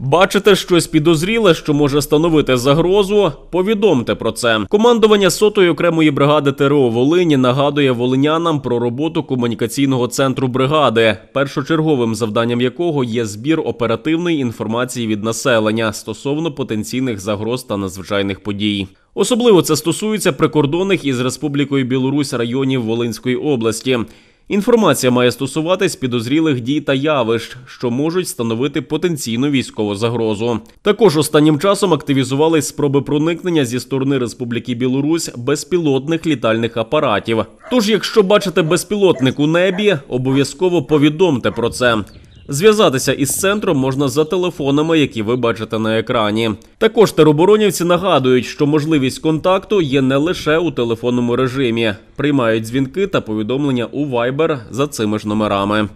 Бачите щось підозріле, що може становити загрозу? Повідомте про це. Командування сотої окремої бригади ТРО Волині нагадує волинянам про роботу комунікаційного центру бригади, першочерговим завданням якого є збір оперативної інформації від населення стосовно потенційних загроз та надзвичайних подій. Особливо це стосується прикордонних із Республікою Білорусь районів Волинської області. Інформація має стосуватись підозрілих дій та явищ, що можуть становити потенційну військову загрозу. Також останнім часом активізувались спроби проникнення зі сторони Республіки Білорусь безпілотних літальних апаратів. Тож, якщо бачите безпілотник у небі, обов'язково повідомте про це. Зв'язатися із центром можна за телефонами, які ви бачите на екрані. Також тероборонівці нагадують, що можливість контакту є не лише у телефонному режимі, приймають дзвінки та повідомлення у Viber за цими ж номерами.